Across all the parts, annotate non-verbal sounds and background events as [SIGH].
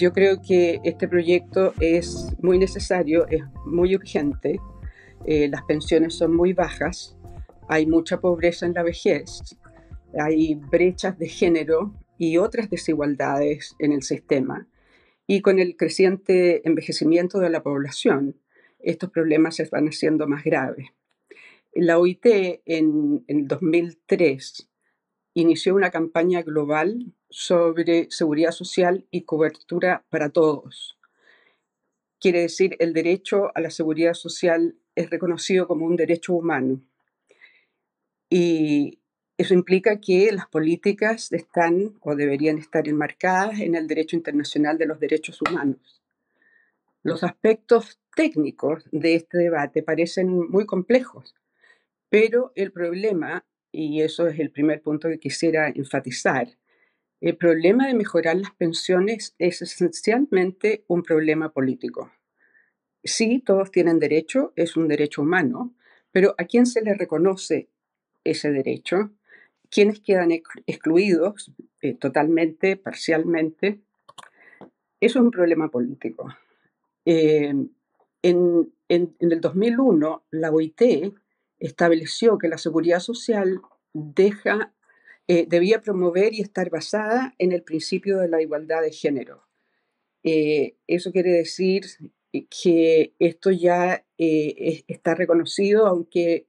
yo creo que este proyecto es muy necesario, es muy urgente. Eh, las pensiones son muy bajas, hay mucha pobreza en la vejez, hay brechas de género y otras desigualdades en el sistema. Y con el creciente envejecimiento de la población, estos problemas se van haciendo más graves. La OIT en, en 2003 inició una campaña global sobre seguridad social y cobertura para todos. Quiere decir, el derecho a la seguridad social es reconocido como un derecho humano. Y eso implica que las políticas están o deberían estar enmarcadas en el derecho internacional de los derechos humanos. Los aspectos técnicos de este debate parecen muy complejos, pero el problema, y eso es el primer punto que quisiera enfatizar, el problema de mejorar las pensiones es esencialmente un problema político. Sí, todos tienen derecho, es un derecho humano, pero ¿a quién se le reconoce ese derecho? ¿Quiénes quedan excluidos eh, totalmente, parcialmente? Eso es un problema político. Eh, en el 2001, la OIT estableció que la seguridad social deja eh, debía promover y estar basada en el principio de la igualdad de género. Eh, eso quiere decir que esto ya eh, está reconocido, aunque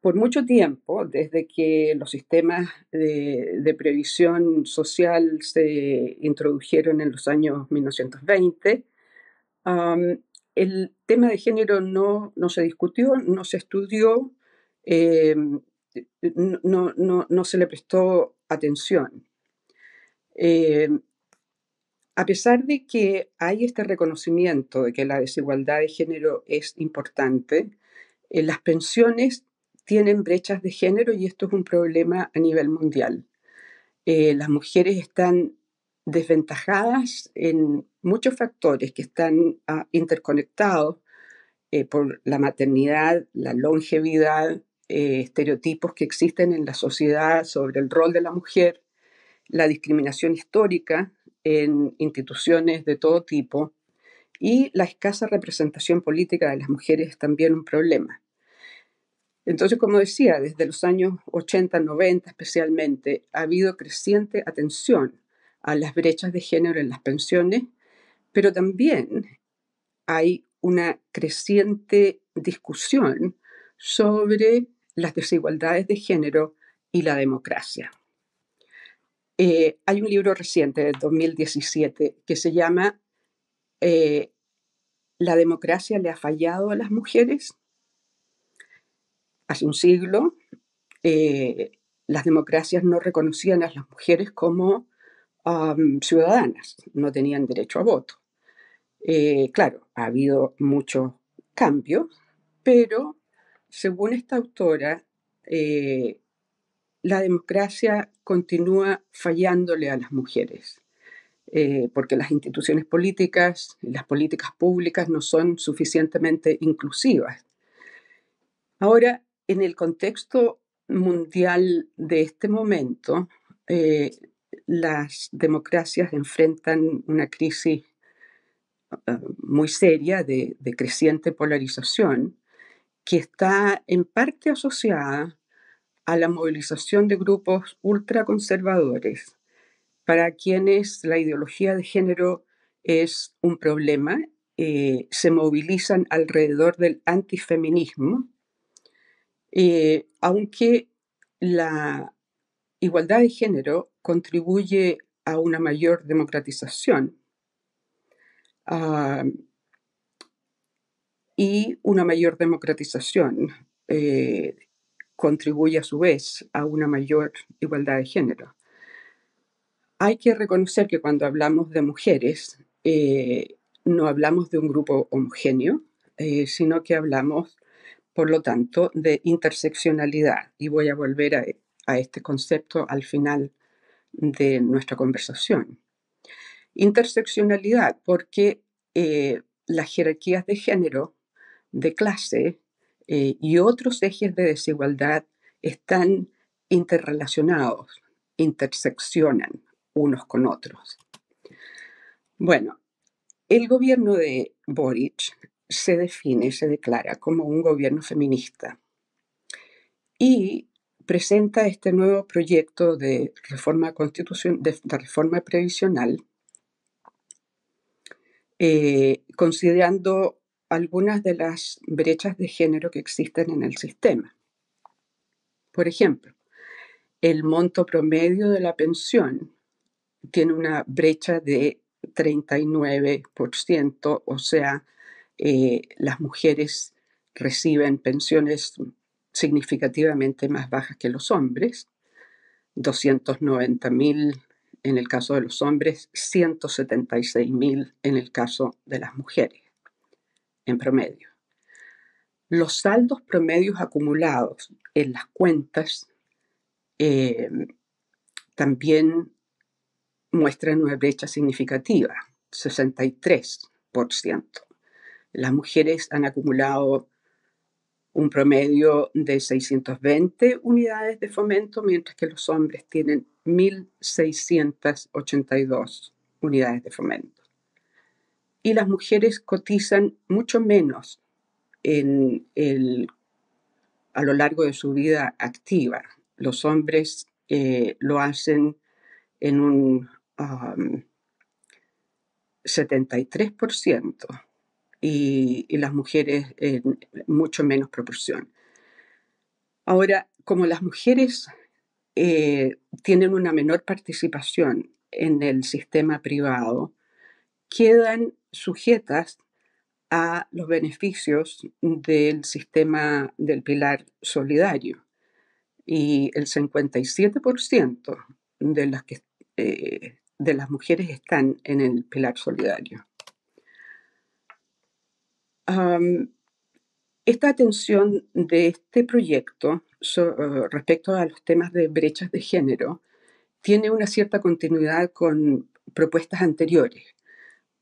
por mucho tiempo, desde que los sistemas de, previsión social se introdujeron en los años 1920, el tema de género no, no, se discutió, no se estudió, em, no, no, se le prestó atención. Eh, a pesar de que hay este reconocimiento de que la desigualdad de género es importante, eh, las pensiones tienen brechas de género y esto es un problema a nivel mundial. Eh, las mujeres están desventajadas en muchos factores que están ah, interconectados por la maternidad, la longevidad, eh, estereotipos que existen en la sociedad sobre el rol de la mujer, la discriminación histórica en instituciones de todo tipo y la escasa representación política de las mujeres es también un problema. Entonces, como decía, desde los años 80, 90 especialmente, ha habido creciente atención a las brechas de género en las pensiones, pero también hay una creciente discusión sobre las desigualdades de género y la democracia. Eh, hay un libro reciente del 2017 que se llama eh, ¿La democracia le ha fallado a las mujeres? Hace un siglo, eh, las democracias no reconocían a las mujeres como um, ciudadanas, no tenían derecho a voto. claro, ha habido mucho cambio, pero según esta autora, eh, la democracia continúa fallándole a las mujeres, eh, porque las instituciones políticas, las políticas públicas no son suficientemente inclusivas. Ahora, en el contexto mundial de este momento, eh, las democracias enfrentan una crisis muy seria de creciente polarización que está en parte asociada a la movilización de grupos ultraconservadores, para quienes la ideología de género es un problema, eh, se movilizan alrededor del antifeminismo, eh, aunque la igualdad de género contribuye a una mayor democratización. Ah, y una mayor democratización eh, contribuye a su vez a una mayor igualdad de género. Hay que reconocer que cuando hablamos de mujeres, eh, no hablamos de un grupo homogéneo, eh, sino que hablamos, por lo tanto, de interseccionalidad. Y voy a volver a, a este concepto al final de nuestra conversación. Interseccionalidad, porque las jerarquías de género de clase eh, y otros ejes de desigualdad están interrelacionados, interseccionan unos con otros. Bueno, el gobierno de Boric se define, se declara como un gobierno feminista y presenta este nuevo proyecto de reforma, constitucional, de, reforma previsional, eh, considerando algunas de las brechas de género que existen en el sistema. Por ejemplo, el monto promedio de la pensión tiene una brecha de 39%, o sea, eh, las mujeres reciben pensiones significativamente más bajas que los hombres, 290 mil en el caso de los hombres, 176 mil en el caso de las mujeres en promedio. Los saldos promedios acumulados en las cuentas eh, también muestran una brecha significativa, 63%. Las mujeres han acumulado un promedio de 620 unidades de fomento, mientras que los hombres tienen 1.682 unidades de fomento y las mujeres cotizan mucho menos a lo largo de su vida activa. Los hombres eh, lo hacen en un 73% um, y, las mujeres en mucho menos proporción. Ahora, como las mujeres eh, tienen una menor participación en el sistema privado, quedan sujetas a los beneficios del sistema del pilar solidario. Y el 57% de las, eh, de las mujeres están en el pilar solidario. esta atención de este proyecto eh, respecto a los temas de brechas de género tiene una cierta continuidad con propuestas anteriores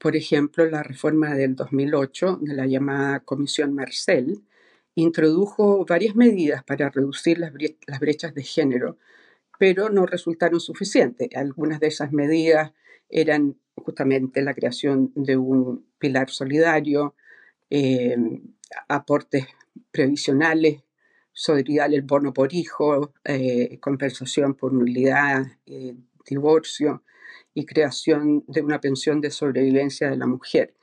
por ejemplo, la reforma del 2008 de la llamada Comisión Marcel introdujo varias medidas para reducir las, brechas de género, pero no resultaron suficientes. Algunas de esas medidas eran justamente la creación de un pilar solidario, em, aportes previsionales, solidaridad el bono por hijo, eh, compensación por nulidad, eh, divorcio, y creación de una pensión de sobrevivencia de la mujer.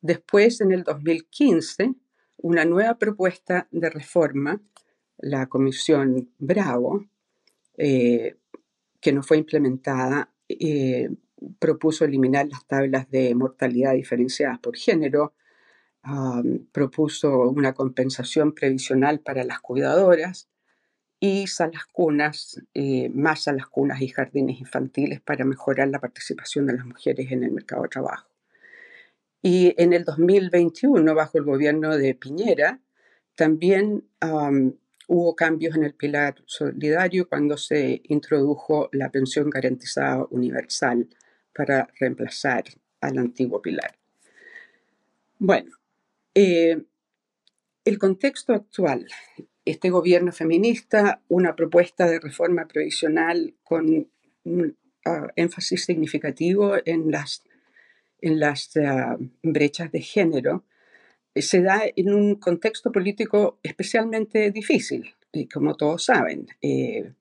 Después, en el 2015, una nueva propuesta de reforma, la Comisión Bravo, eh, que no fue implementada, eh, propuso eliminar las tablas de mortalidad diferenciadas por género, ah, propuso una compensación previsional para las cuidadoras, y salas cunas, eh, más salas cunas y jardines infantiles para mejorar la participación de las mujeres en el mercado de trabajo. Y en el 2021, bajo el gobierno de Piñera, también hubo cambios en el pilar solidario cuando se introdujo la pensión garantizada universal para reemplazar al antiguo pilar. Bueno, eh, el contexto actual este gobierno feminista una propuesta de reforma previsional con un ah, énfasis significativo en las, ah, brechas de género, eh, se da en un contexto político especialmente difícil, y como todos saben. Eh,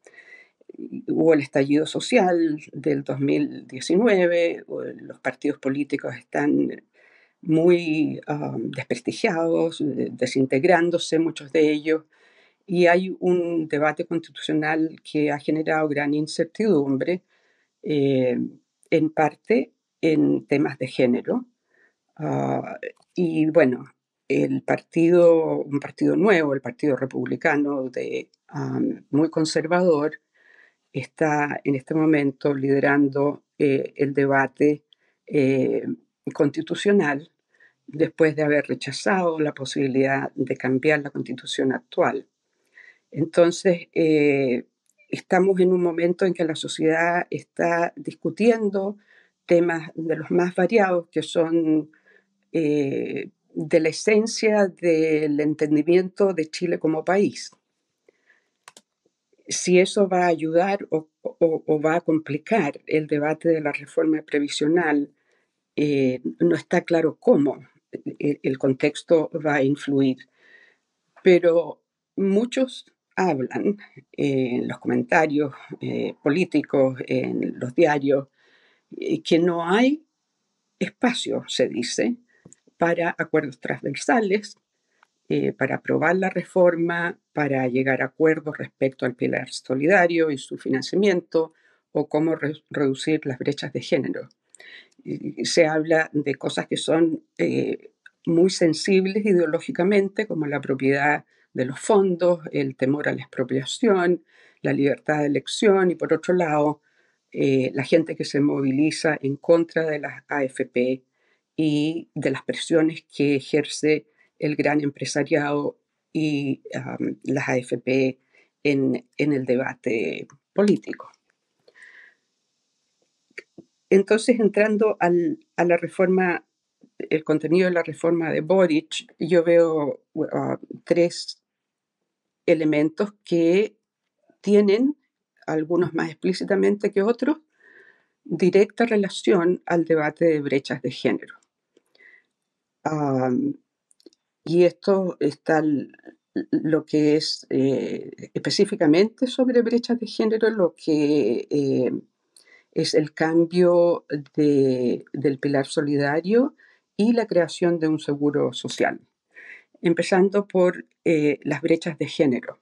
hubo el estallido social del 2019, los partidos políticos están muy ah, desprestigiados, desintegrándose muchos de ellos y hay un debate constitucional que ha generado gran incertidumbre, eh, en parte en temas de género. Ah, y bueno, el partido, un partido nuevo, el Partido Republicano, de, muy conservador, está en este momento liderando eh, el debate eh, constitucional después de haber rechazado la posibilidad de cambiar la constitución actual. Entonces, eh, estamos en un momento en que la sociedad está discutiendo temas de los más variados que son eh, de la esencia del entendimiento de Chile como país. Si eso va a ayudar o, va a complicar el debate de la reforma previsional, eh, no está claro cómo el, el contexto va a influir. Pero muchos hablan en los comentarios eh, políticos, en los diarios, que no hay espacio, se dice, para acuerdos transversales, eh, para aprobar la reforma, para llegar a acuerdos respecto al pilar solidario y su financiamiento, o cómo reducir las brechas de género. se habla de cosas que son eh, muy sensibles ideológicamente, como la propiedad de los fondos, el temor a la expropiación, la libertad de elección y por otro lado eh, la gente que se moviliza en contra de las AFP y de las presiones que ejerce el gran empresariado y las AFP en, el debate político. Entonces, entrando al, a la reforma, el contenido de la reforma de Boric, yo veo uh, tres elementos que tienen, algunos más explícitamente que otros, directa relación al debate de brechas de género. y esto está lo que es eh, específicamente sobre brechas de género, lo que eh, es el cambio del pilar solidario y la creación de un seguro social empezando por eh, las brechas de género.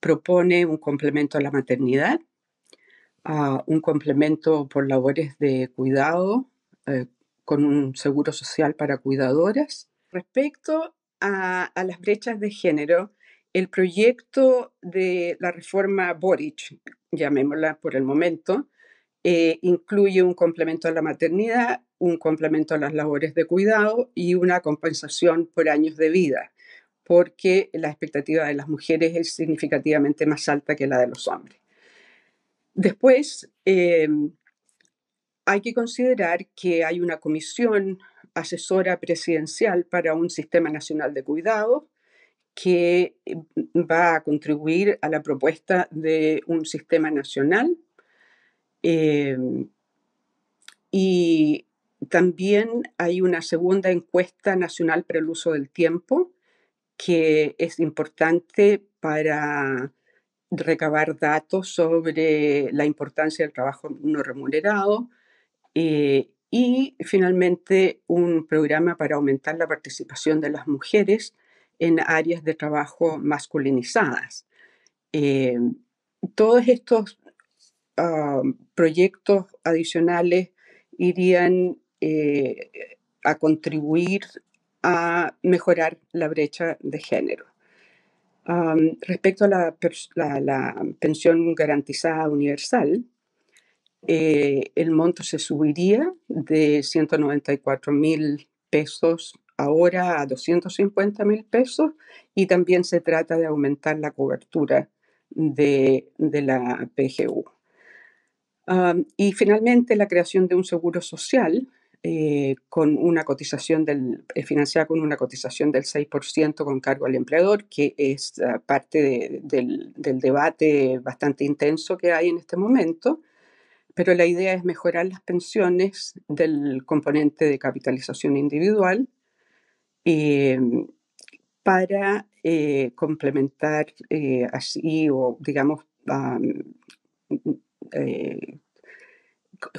Propone un complemento a la maternidad, un complemento por labores de cuidado, eh, con un seguro social para cuidadoras. Respecto a, las brechas de género, el proyecto de la reforma Boric, llamémosla por el momento, eh, incluye un complemento a la maternidad, un complemento a las labores de cuidado y una compensación por años de vida, porque la expectativa de las mujeres es significativamente más alta que la de los hombres. Después, eh, hay que considerar que hay una comisión asesora presidencial para un sistema nacional de cuidado que eh, va a contribuir a la propuesta de un sistema nacional. Eh, y también hay una segunda encuesta nacional para el uso del tiempo que es importante para recabar datos sobre la importancia del trabajo no remunerado eh, y finalmente un programa para aumentar la participación de las mujeres en áreas de trabajo masculinizadas. Eh, todos estos ah, proyectos adicionales irían eh, a contribuir a mejorar la brecha de género. respecto a la, pensión garantizada universal, eh, el monto se subiría de 194 mil pesos ahora a 250 mil pesos y también se trata de aumentar la cobertura de, la PGU. y finalmente la creación de un seguro social eh, con una cotización del, eh, financiada con una cotización del 6% con cargo al empleador, que es ah, parte del, debate bastante intenso que hay en este momento. Pero la idea es mejorar las pensiones del componente de capitalización individual eh, para complementar así o, digamos,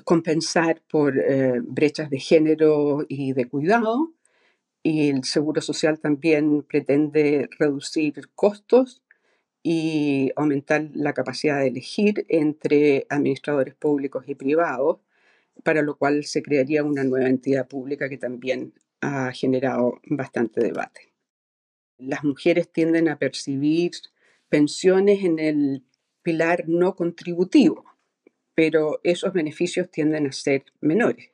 compensar por eh, brechas de género y de cuidado. Y el Seguro Social también pretende reducir costos y aumentar la capacidad de elegir entre administradores públicos y privados, para lo cual se crearía una nueva entidad pública que también ha generado bastante debate. Las mujeres tienden a percibir pensiones en el pilar no contributivo, pero esos beneficios tienden a ser menores.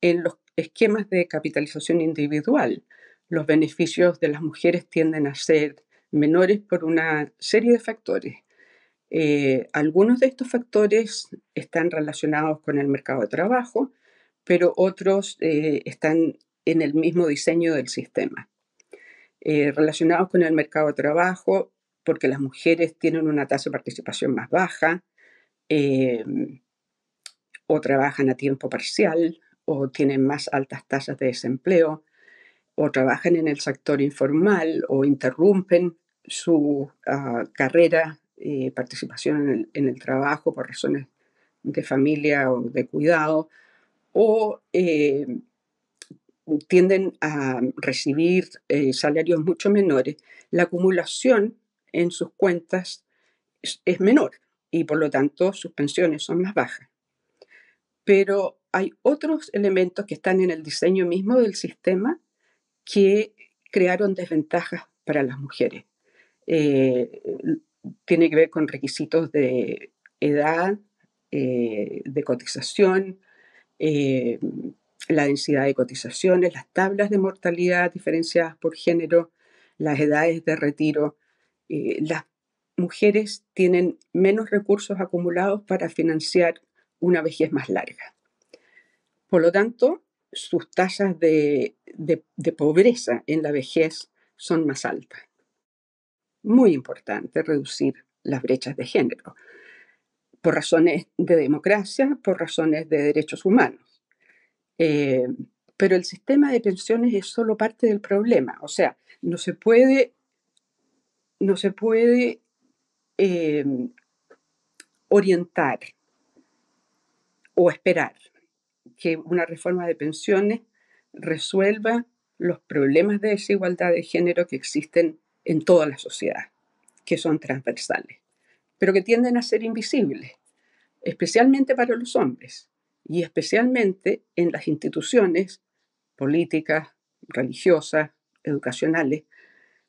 En los esquemas de capitalización individual, los beneficios de las mujeres tienden a ser menores por una serie de factores. Eh, algunos de estos factores están relacionados con el mercado de trabajo, pero otros eh, están en el mismo diseño del sistema. Eh, relacionados con el mercado de trabajo, porque las mujeres tienen una tasa de participación más baja, Em, o trabajan a tiempo parcial o tienen más altas tasas de desempleo o trabajan en el sector informal o interrumpen su ah, carrera eh, participación en el, trabajo por razones de familia o de cuidado o em, tienden a recibir eh, salarios mucho menores, la acumulación en sus cuentas es menor y por lo tanto sus pensiones son más bajas. Pero hay otros elementos que están en el diseño mismo del sistema que crearon desventajas para las mujeres. Eh, tiene que ver con requisitos de edad, eh, de cotización, eh, la densidad de cotizaciones, las tablas de mortalidad diferenciadas por género, las edades de retiro, las mujeres tienen menos recursos acumulados para financiar una vejez más larga. Por lo tanto, sus tasas de, pobreza en la vejez son más altas. Muy importante reducir las brechas de género, por razones de democracia, por razones de derechos humanos. Eh, pero el sistema de pensiones es solo parte del problema, o sea, no se puede, no se puede eh, orientar o esperar que una reforma de pensiones resuelva los problemas de desigualdad de género que existen en toda la sociedad, que son transversales, pero que tienden a ser invisibles, especialmente para los hombres y especialmente en las instituciones políticas, religiosas, educacionales,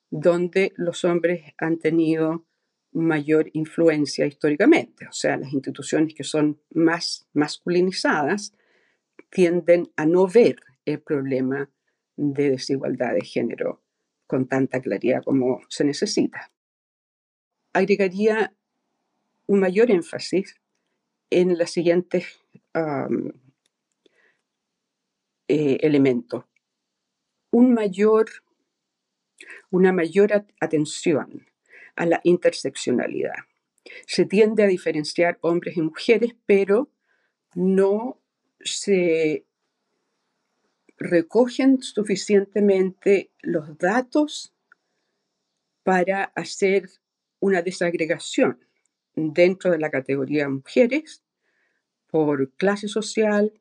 donde los hombres han tenido mayor influencia históricamente. O sea, las instituciones que son más masculinizadas tienden a no ver el problema de desigualdad de género con tanta claridad como se necesita. Agregaría un mayor énfasis en los siguientes eh, elementos. Un mayor, una mayor atención a la interseccionalidad. Se tiende a diferenciar hombres y mujeres, pero no se recogen suficientemente los datos para hacer una desagregación dentro de la categoría mujeres por clase social,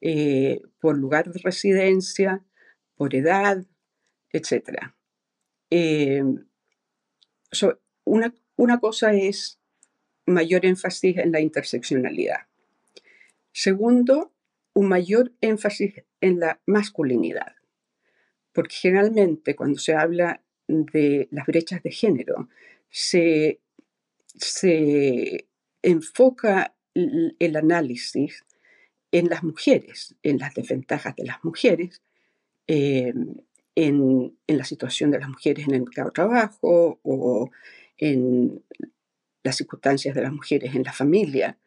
eh, por lugar de residencia, por edad, etc una, cosa es mayor énfasis en la interseccionalidad. Segundo, un mayor énfasis en la masculinidad, porque generalmente cuando se habla de las brechas de género, se, enfoca el, análisis en las mujeres, en las desventajas de las mujeres, eh, en, la situación de las mujeres en el mercado de trabajo o en las circunstancias de las mujeres en la familia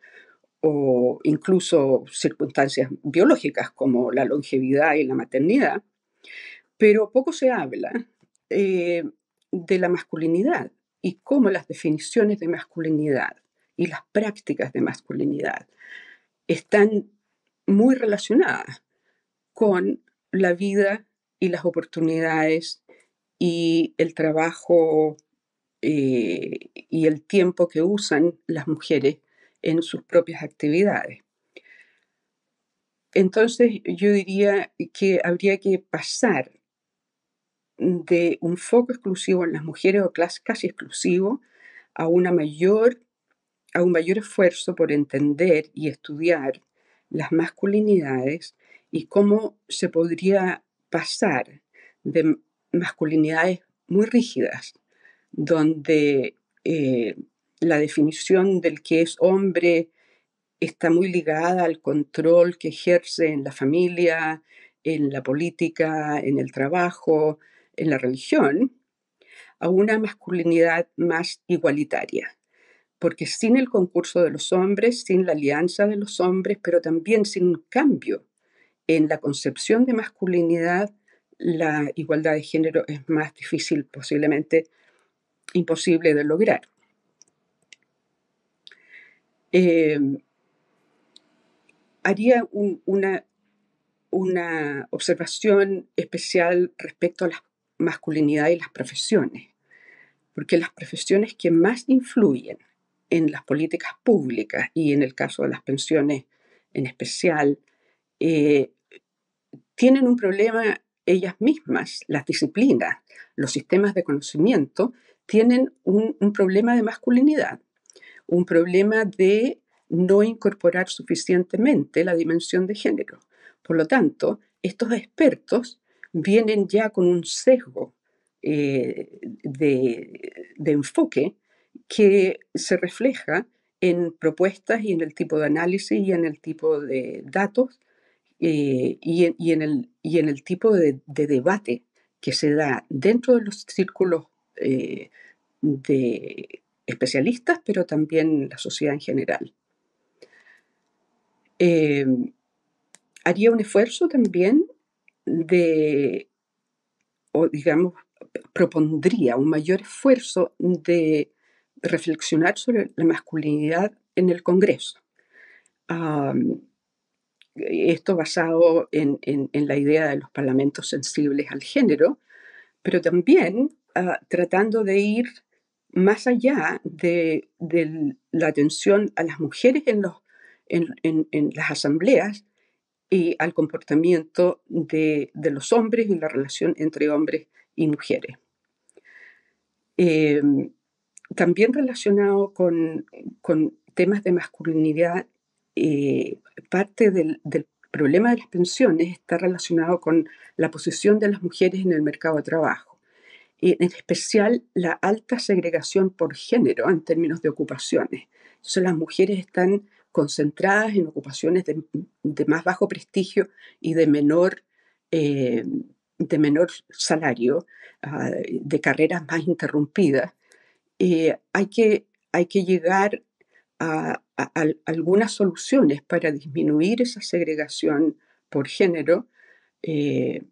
o incluso circunstancias biológicas como la longevidad y la maternidad, pero poco se habla eh, de la masculinidad y cómo las definiciones de masculinidad y las prácticas de masculinidad están muy relacionadas con la vida y las oportunidades y el trabajo eh, y el tiempo que usan las mujeres en sus propias actividades. Entonces yo diría que habría que pasar de un foco exclusivo en las mujeres o casi exclusivo a, una mayor, a un mayor esfuerzo por entender y estudiar las masculinidades y cómo se podría pasar de masculinidades muy rígidas, donde eh, la definición del que es hombre está muy ligada al control que ejerce en la familia, en la política, en el trabajo, en la religión, a una masculinidad más igualitaria. Porque sin el concurso de los hombres, sin la alianza de los hombres, pero también sin un cambio en la concepción de masculinidad, la igualdad de género es más difícil, posiblemente imposible de lograr. Em, haría una, una observación especial respecto a la masculinidad y las profesiones, porque las profesiones que más influyen en las políticas públicas y en el caso de las pensiones en especial, eh, tienen un problema ellas mismas, las disciplinas, los sistemas de conocimiento, tienen un, problema de masculinidad, un problema de no incorporar suficientemente la dimensión de género. Por lo tanto, estos expertos vienen ya con un sesgo eh, de, enfoque que se refleja en propuestas y en el tipo de análisis y en el tipo de datos eh, y, en, el, y, en, el, tipo de, debate que se da dentro de los círculos eh, de especialistas, pero también la sociedad en general. Em, haría un esfuerzo también de, o digamos, propondría un mayor esfuerzo de reflexionar sobre la masculinidad en el Congreso. Eh, esto basado en, la idea de los parlamentos sensibles al género, pero también ah, tratando de ir más allá de, la atención a las mujeres en, los, en, las asambleas y al comportamiento de, los hombres y la relación entre hombres y mujeres. Em, también relacionado con, con temas de masculinidad eh, parte del, problema de las pensiones está relacionado con la posición de las mujeres en el mercado de trabajo, en especial la alta segregación por género en términos de ocupaciones. Entonces las mujeres están concentradas en ocupaciones de, más bajo prestigio y de menor, eh, de menor salario, ah, de carreras más interrumpidas. Eh, hay, que, hay que llegar a, algunas soluciones para disminuir esa segregación por género, eh,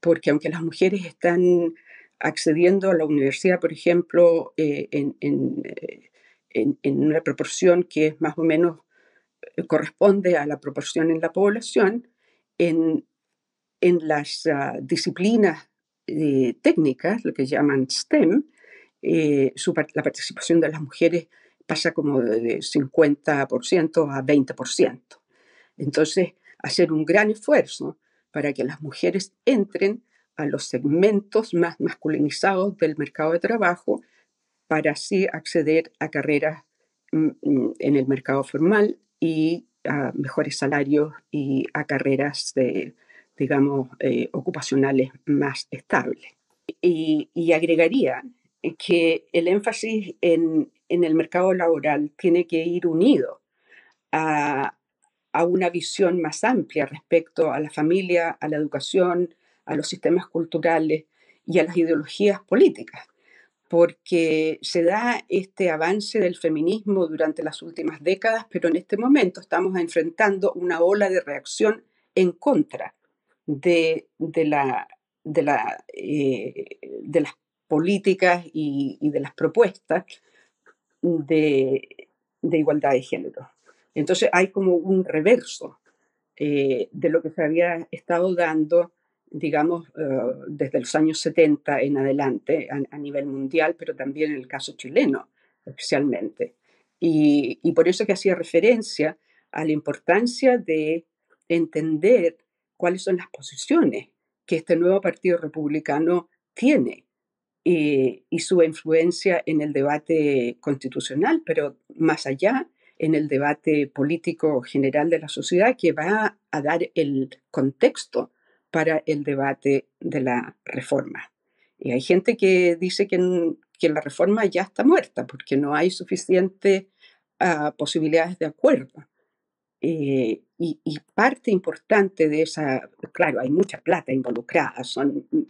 porque aunque las mujeres están accediendo a la universidad, por ejemplo, eh, eh, en, una proporción que es más o menos corresponde a la proporción en la población, en, las ah, disciplinas técnicas, lo que llaman STEM, la participación de las mujeres pasa como de 50% a 20%. Entonces, hacer un gran esfuerzo para que las mujeres entren a los segmentos más masculinizados del mercado de trabajo para así acceder a carreras mm, mm, en el mercado formal y a mejores salarios y a carreras, de, digamos, eh, ocupacionales más estables. y, agregaría que el énfasis en, en el mercado laboral tiene que ir unido a, una visión más amplia respecto a la familia, a la educación, a los sistemas culturales y a las ideologías políticas, porque se da este avance del feminismo durante las últimas décadas, pero en este momento estamos enfrentando una ola de reacción en contra de, la, eh, las políticas y, y de las propuestas de, igualdad de género. Entonces hay como un reverso eh, de lo que se había estado dando, digamos, eh, desde los años 70 en adelante a, nivel mundial, pero también en el caso chileno especialmente. Y, y por eso que hacía referencia a la importancia de entender cuáles son las posiciones que este nuevo partido republicano tiene eh, y, su influencia en el debate constitucional, pero más allá, en el debate político general de la sociedad que va a dar el contexto para el debate de la reforma. Y hay gente que dice que, que la reforma ya está muerta porque no hay suficientes ah, posibilidades de acuerdo. Eh, y, y, parte importante de esa, claro, hay mucha plata involucrada, son mm,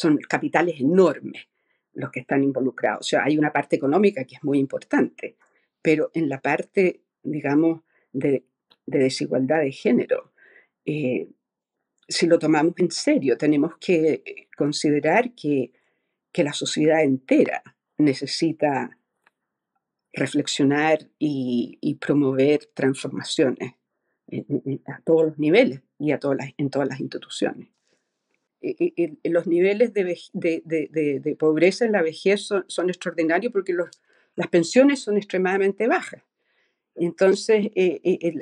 son capitales enormes los que están involucrados. O sea, hay una parte económica que es muy importante, pero en la parte, digamos, de, desigualdad de género, eh, si lo tomamos en serio, tenemos que eh, considerar que, la sociedad entera necesita reflexionar y, promover transformaciones a todos los niveles y a todas en todas las instituciones. Eh, eh, eh, los niveles de, pobreza en la vejez son, extraordinarios porque los, las pensiones son extremadamente bajas. Entonces,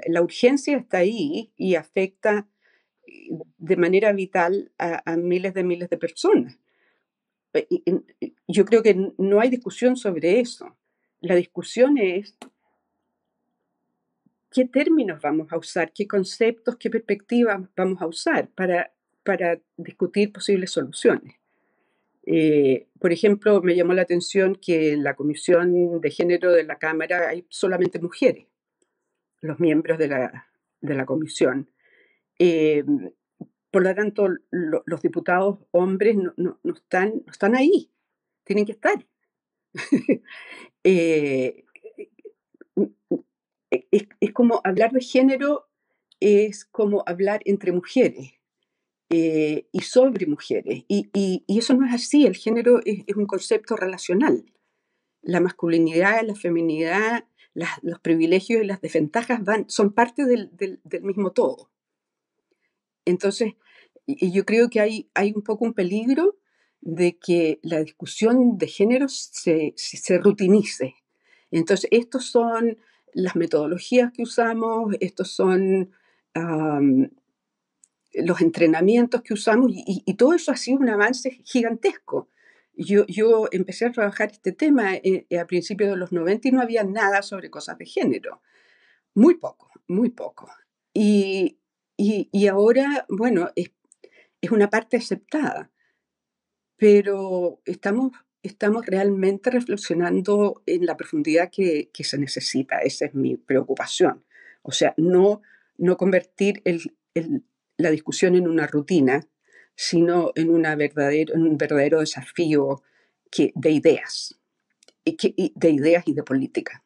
la urgencia está ahí y afecta de manera vital a, a, miles de miles de personas. Yo creo que no hay discusión sobre eso. La discusión es qué términos vamos a usar, qué conceptos, qué perspectivas vamos a usar para para discutir posibles soluciones. Eh, por ejemplo, me llamó la atención que en la Comisión de Género de la Cámara hay solamente mujeres, los miembros de la, comisión. Eh, por lo tanto, los diputados hombres no, están, están ahí, tienen que estar. [LAUGHS] Eh, es como hablar de género es como hablar entre mujeres eh, y sobre mujeres. Y, y, eso no es así, el género es, un concepto relacional. La masculinidad, la feminidad, las, los privilegios y las desventajas van, son parte del, del, mismo todo. Entonces, y yo creo que hay, hay un poco un peligro de que la discusión de género se, se, rutinice. Entonces, estos son las metodologías que usamos, estos son los entrenamientos que usamos y, todo eso ha sido un avance gigantesco. Yo, yo empecé a trabajar este tema eh, eh, a principios de los 90 y no había nada sobre cosas de género. Muy poco, muy poco. Y, y, ahora, bueno, es, es, una parte aceptada, pero estamos, estamos realmente reflexionando en la profundidad que, que se necesita. Esa es mi preocupación. O sea, no, no convertir el la discusión en una rutina, sino en, una verdadero, en un verdadero desafío que, de ideas, y de ideas y de política.